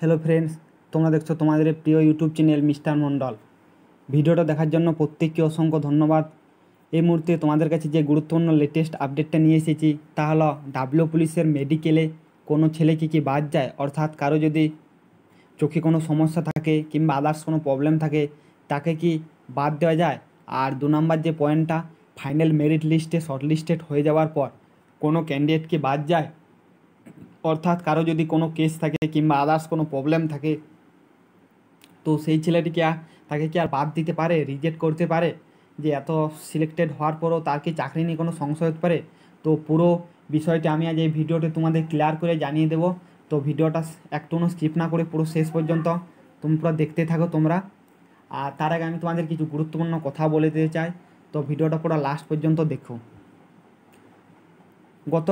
hello friends তোমরা দেখছো তোমাদের প্রিয় ইউটিউব চ্যানেল মিস্টার মণ্ডল ভিডিওটা দেখার জন্য প্রত্যেককে অসংখ্য ধন্যবাদ এই মুহূর্তে তোমাদের কাছে যে গুরুত্বপূর্ণ লেটেস্ট আপডেটটা নিয়ে এসেছি তা হলো ডাব্লিউ পুলিশের মেডিকেলে কোনো ছেলেকে কি বাদ যায় অর্থাৎ কারো যদি চোখে কোনো সমস্যা থাকে কিংবা আদার্স কোনো প্রবলেম থাকে তাকে কি বাদ দেওয়া যায় আর দু নম্বর যে পয়েন্টটা ফাইনাল মেরিট লিস্টে শর্টলিস্টেড হয়ে যাওয়ার পর কোনো ক্যান্ডিডেট কি বাদ যায় অর্থাৎ কারো যদি কোনো কেস থাকে কিংবা আদার্স কোনো প্রবলেম থাকে তো সেই ছেলেটিকে তাকে কি আর বাদ দিতে পারে রিজেক্ট করতে পারে যে এত সিলেক্টেড হওয়ার পরও তার কি চাকরি নিয়ে কোনো সংশয় হতে পারে তো পুরো বিষয়টি আমি আজ এই ভিডিওটি তোমাদের ক্লিয়ার করে জানিয়ে দেব তো ভিডিওটা একটুও স্কিপ না করে পুরো শেষ পর্যন্ত তুমি পুরো দেখতে থাকো তোমরা আর তার আগে আমি তোমাদের কিছু গুরুত্বপূর্ণ কথা বলে দিতে চাই তো ভিডিওটা পুরো লাস্ট পর্যন্ত দেখো গত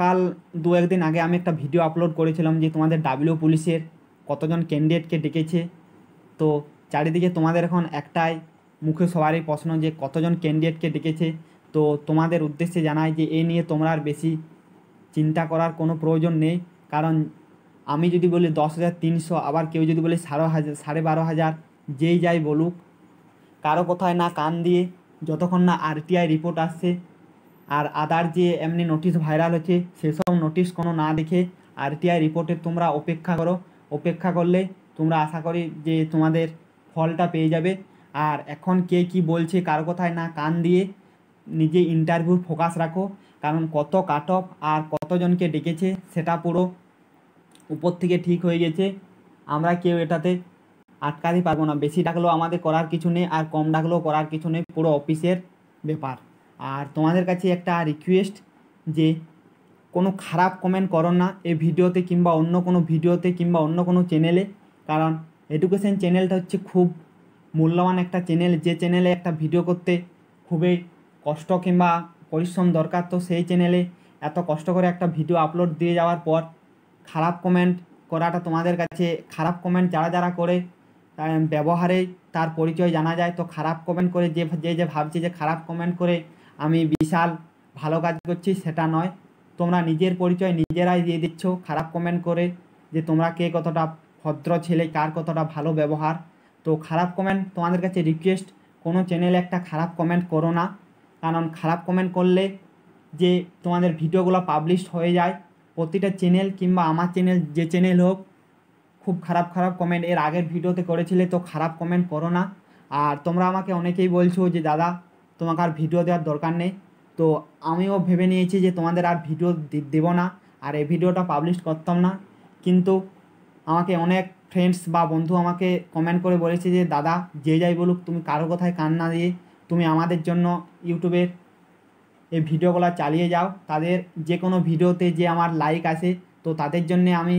কাল দু একদিন আগে আমি একটা ভিডিও আপলোড করেছিলাম যে তোমাদের ডাব্লিউ পুলিশের কতজন ক্যান্ডিডেটকে ডেকেছে তো চারিদিকে তোমাদের এখন একটাই মুখে সবারই প্রশ্ন যে কতজন ক্যান্ডিডেটকে ডেকেছে তো তোমাদের উদ্দেশ্যে জানাই যে এ নিয়ে তোমরা আর বেশি চিন্তা করার কোনো প্রয়োজন নেই কারণ আমি যদি বলি দশ হাজার তিনশো আবার কেউ যদি বলি সাড়ে হাজার সাড়ে বারো হাজার যেই যাই বলুক কারো কোথায় না কান দিয়ে যতক্ষণ না আরটিআই রিপোর্ট আসছে আর আদার যে এমনি নোটিশ ভাইরাল হচ্ছে সেসব নোটিশ কোনো না দেখে আরটিআই রিপোর্টে তোমরা অপেক্ষা করো অপেক্ষা করলে তোমরা আশা করি যে তোমাদের ফলটা পেয়ে যাবে আর এখন কে কি বলছে কার কথায় না কান দিয়ে নিজে ইন্টারভিউ ফোকাস রাখো কারণ কত কাট অফ আর কতজনকে ডেকেছে সেটা পুরো উপর থেকে ঠিক হয়ে গেছে আমরা কেউ এটাতে আটকাতে পারবো না বেশি ডাকলেও আমাদের করার কিছু নেই আর কম ডাকলেও করার কিছু নেই পুরো অফিসের ব্যাপার আর তোমাদের কাছে একটা রিকোয়েস্ট যে কোনো খারাপ কমেন্ট করো না এই ভিডিওতে কিংবা অন্য কোনো ভিডিওতে কিংবা অন্য কোনো চ্যানেলে কারণ এডুকেশন চ্যানেলটা হচ্ছে খুব মূল্যবান একটা চ্যানেল যে চ্যানেলে একটা ভিডিও করতে খুবই কষ্ট কিংবা পরিশ্রম দরকার তো সেই চ্যানেলে এত কষ্ট করে একটা ভিডিও আপলোড দিয়ে যাওয়ার পর খারাপ কমেন্ট করাটা তোমাদের কাছে খারাপ কমেন্ট যারা যারা করে ব্যবহারে তার পরিচয় জানা যায় তো খারাপ কমেন্ট করে যে যে ভাবছে যে খারাপ কমেন্ট করে আমি বিশাল ভালো কাজ করছি সেটা নয় তোমরা নিজের পরিচয় নিজেরাই দিয়ে দিচ্ছ খারাপ কমেন্ট করে যে তোমরা কে কতটা ভদ্র ছেলে কার কতটা ভালো ব্যবহার তো খারাপ কমেন্ট তোমাদের কাছে রিকোয়েস্ট কোনো চ্যানেলে একটা খারাপ কমেন্ট করো না কারণ খারাপ কমেন্ট করলে যে তোমাদের ভিডিওগুলো পাবলিশ হয়ে যায় প্রতিটা চ্যানেল কিংবা আমার চ্যানেল যে চ্যানেল হোক খুব খারাপ খারাপ কমেন্ট এর আগের ভিডিওতে করেছিলে তো খারাপ কমেন্ট করো না আর তোমরা আমাকে অনেকেই বলছো যে দাদা তোমাকে আর ভিডিও দেওয়ার দরকার নেই তো আমিও ভেবে নিয়েছি যে তোমাদের আর ভিডিও দেব না আর এই ভিডিওটা পাবলিশ করতাম না কিন্তু আমাকে অনেক ফ্রেন্ডস বা বন্ধু আমাকে কমেন্ট করে বলেছে যে দাদা যে যাই বলুক তুমি কারো কথায় কান না দিয়ে তুমি আমাদের জন্য ইউটিউবের এই ভিডিওগুলো চালিয়ে যাও তাদের যে কোনো ভিডিওতে যে আমার লাইক আসে তো তাদের জন্যে আমি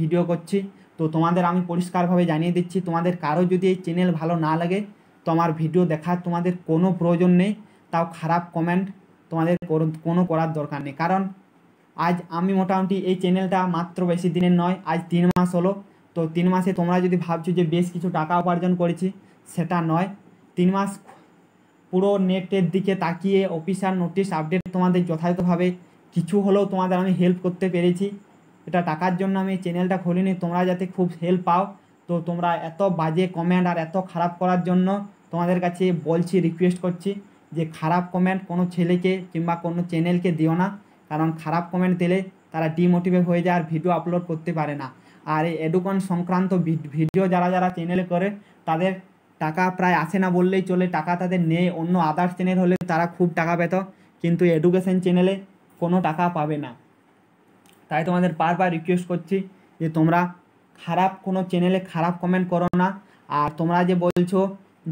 ভিডিও করছি তো তোমাদের আমি পরিষ্কারভাবে জানিয়ে দিচ্ছি তোমাদের কারো যদি এই চ্যানেল ভালো না লাগে তোমার ভিডিও দেখা তোমাদের কোনো প্রয়োজন নেই তাও খারাপ কমেন্ট তোমাদের কোনো করার দরকার নেই কারণ আজ আমি মোটামুটি এই চ্যানেলটা মাত্র বেশি দিনের নয় আজ তিন মাস হলো তো তিন মাসে তোমরা যদি ভাবছো যে বেশ কিছু টাকা উপার্জন করেছি সেটা নয় তিন মাস পুরো নেটের দিকে তাকিয়ে অফিসার নোটিশ আপডেট তোমাদের যথাযথভাবে কিছু হলেও তোমাদের আমি হেল্প করতে পেরেছি এটা টাকার জন্য আমি চ্যানেলটা খুলিনি তোমরা যাতে খুব হেল্প পাও তো তোমরা এত বাজে কমেন্ট আর এত খারাপ করার জন্য তোমাদের কাছে বলছি রিকোয়েস্ট করছি যে খারাপ কমেন্ট কোনো ছেলেকে কিংবা কোনো চ্যানেলকে দিও না কারণ খারাপ কমেন্ট দিলে তারা ডিমোটিভেট হয়ে যায় আর ভিডিও আপলোড করতে পারে না আর এই এডুকন সংক্রান্ত ভিডিও যারা যারা চ্যানেলে করে তাদের টাকা প্রায় আসে না বললেই চলে টাকা তাদের নেই অন্য আদার্স চ্যানেল হলে তারা খুব টাকা পেত কিন্তু এডুকেশন চ্যানেলে কোনো টাকা পাবে না তাই তোমাদের বারবার রিকোয়েস্ট করছি যে তোমরা খারাপ কোনো চ্যানেলে খারাপ কমেন্ট করো না আর তোমরা যে বলছো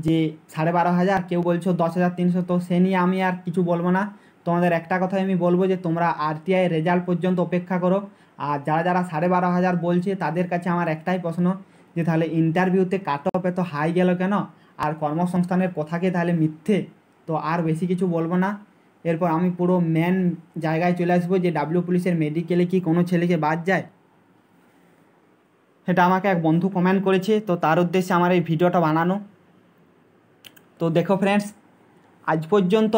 যে সাড়ে বারো হাজার কেউ বলছো দশ হাজার তিনশো তো সে নিয়ে আমি আর কিছু বলবো না তোমাদের একটা কথাই আমি বলবো যে তোমরা আরটিআই রেজাল্ট পর্যন্ত অপেক্ষা করো আর যারা যারা সাড়ে বারো হাজার বলছে তাদের কাছে আমার একটাই প্রশ্ন যে তাহলে ইন্টারভিউতে কাট অফ এত হাই গেল কেন আর কর্মসংস্থানের কথাকে তাহলে মিথ্যে তো আর বেশি কিছু বলবো না এরপর আমি পুরো মেন জায়গায় চলে আসবো যে ডাব্লিউ পুলিশের মেডিকেলে কি কোনো ছেলেকে বাদ যায় সেটা আমাকে এক বন্ধু কমেন্ট করেছে তো তার উদ্দেশ্যে আমার এই ভিডিওটা বানানো তো দেখো ফ্রেন্ডস আজ পর্যন্ত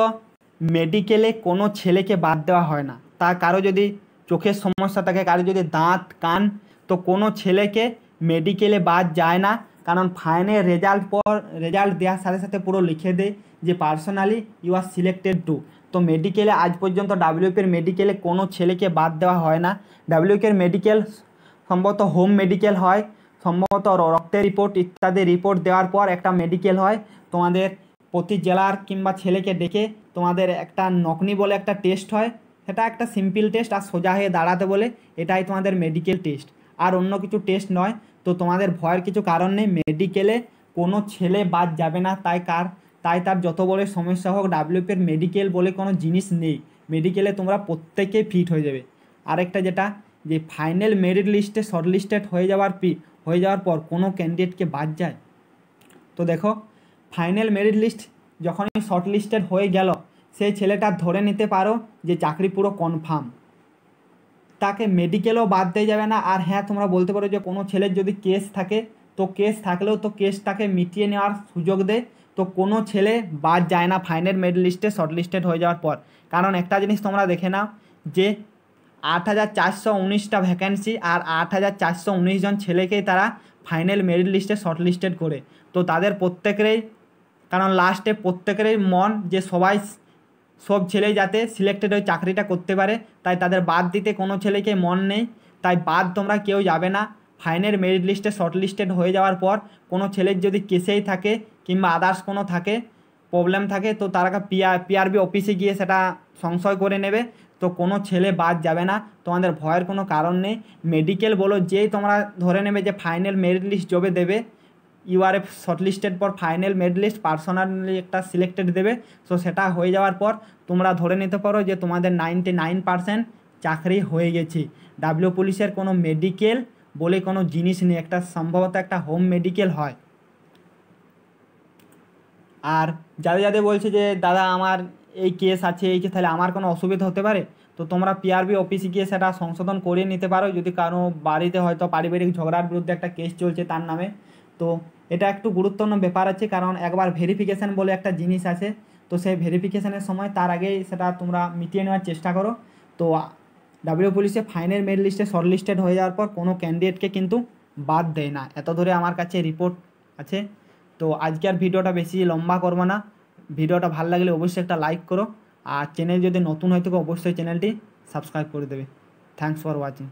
মেডিকেলে কোনো ছেলেকে বাদ দেওয়া হয় না তা কারো যদি চোখের সমস্যা থাকে কারো যদি দাঁত কান তো কোনো ছেলেকে মেডিকেলে বাদ যায় না কারণ ফাইনে রেজাল্ট পর রেজাল্ট দেওয়ার সাথে সাথে পুরো লিখে দেয় যে personally you are selected to তো মেডিকেলে আজ পর্যন্ত ডাব্লিউপির মেডিকেলে কোনো ছেলেকে বাদ দেওয়া হয় না ডাব্লিউপির মেডিকেল সম্ভবত হোম মেডিকেল হয় সম্ভবত রক্তের রিপোর্ট ইত্যাদি রিপোর্ট দেওয়ার পর একটা মেডিকেল হয় তোমাদের প্রতি জেলার কিংবা ছেলেকে ডেকে তোমাদের একটা নকনি বলে একটা টেস্ট হয় সেটা একটা সিম্পল টেস্ট আর সোজা হয়ে দাঁড়াতে বলে এটাই তোমাদের মেডিকেল টেস্ট আর অন্য কিছু টেস্ট নয় তো তোমাদের ভয়ের কিছু কারণ নেই মেডিকেলে কোনো ছেলে বাদ যাবে না তাই কার তাই তার যত বড় সমস্যা হোক ডাব্লিউপির মেডিকেল বলে কোনো জিনিস নেই মেডিকেলে তোমরা প্রত্যেকেই ফিট হয়ে যাবে আরেকটা যেটা যে ফাইনাল মেরিট লিস্টে শর্টলিস্টেড হয়ে যাওয়ার পি হয়ে যাওয়ার পর কোনো ক্যান্ডিডেটকে বাদ যায় তো দেখো ফাইনাল মেরিট লিস্ট যখনই শর্টলিস্টেড হয়ে গেল সেই ছেলেটা ধরে নিতে পারো যে চাকরি পুরো কনফার্ম তাকে মেডিকেলও বাদ দেওয়া যাবে না আর হ্যাঁ তোমরা বলতে পারো যে কোনো ছেলের যদি কেস থাকে তো কেস থাকলেও তো কেসটাকে মিটিয়ে নেওয়ার সুযোগ দেয় তো কোনো ছেলে বাদ যায় না ফাইনাল মেরিট লিস্টে শর্টলিস্টেড হয়ে যাওয়ার পর কারণ একটা জিনিস তোমরা দেখে নাও যে আট হাজার চারশো উনিশটা ভ্যাকেন্সি আর আট হাজার চারশো উনিশ জন ছেলেকেই তারা ফাইনাল মেরিট লিস্টে শর্টলিস্টেড করে তো তাদের প্রত্যেকেরই কারণ লাস্টে প্রত্যেকেরই মন যে সবাই সব ছেলে যাতে সিলেক্টেড হয়ে চাকরিটা করতে পারে তাই তাদের বাদ দিতে কোনো ছেলেকে মন নেই তাই বাদ তোমরা কেউ যাবে না ফাইনের মেরিট লিস্টে শর্টলিস্টেড হয়ে যাওয়ার পর কোনো ছেলের যদি কেসেই থাকে কিংবা আদার্স কোনো থাকে প্রবলেম থাকে তো তারা পিআর পিআরবি অফিসে গিয়ে সেটা সংশয় করে নেবে তো কোনো ছেলে বাদ যাবে না তোমাদের ভয়ের কোনো কারণ নেই মেডিকেল বলো যেই তোমরা ধরে নেবে যে ফাইনাল মেরিট লিস্ট জবে দেবে ইউআরএফ শর্টলিস্টের পর ফাইনাল মেরিট লিস্ট পার্সোনালি একটা সিলেক্টেড দেবে সো সেটা হয়ে যাওয়ার পর তোমরা ধরে নিতে পারো যে তোমাদের নাইনটি নাইন পার্সেন্ট চাকরি হয়ে গেছে ডাব্লিউ পুলিশের কোনো মেডিকেল বলে কোনো জিনিস নেই একটা সম্ভবত একটা হোম মেডিকেল হয় আর যাদের যাদের বলছে যে দাদা আমার এই কেস আছে এই কেস তাহলে আমার কোনো অসুবিধা হতে পারে তো তোমরা পিআরবি অফিসে গিয়ে সেটা সংশোধন করিয়ে নিতে পারো যদি কারো বাড়িতে হয়তো পারিবারিক ঝগড়ার বিরুদ্ধে একটা কেস চলছে তার নামে তো এটা একটু গুরুত্বপূর্ণ ব্যাপার আছে কারণ একবার ভেরিফিকেশান বলে একটা জিনিস আছে তো সেই ভেরিফিকেশানের সময় তার আগেই সেটা তোমরা মিটিয়ে নেওয়ার চেষ্টা করো তো ডাব্লিউ পুলিশে ফাইনের মেরিট লিস্টে শর্ট লিস্টেড হয়ে যাওয়ার পর কোনো ক্যান্ডিডেটকে কিন্তু বাদ দেয় না এত ধরে আমার কাছে রিপোর্ট আছে তো আজকে আর ভিডিওটা বেশি লম্বা করবো না ভিডিওটা ভালো লাগলে অবশ্যই একটা লাইক করো আর চ্যানেল যদি নতুন হয় তো অবশ্যই চ্যানেলটি সাবস্ক্রাইব করে দেবে থ্যাংকস ফর ওয়াচিং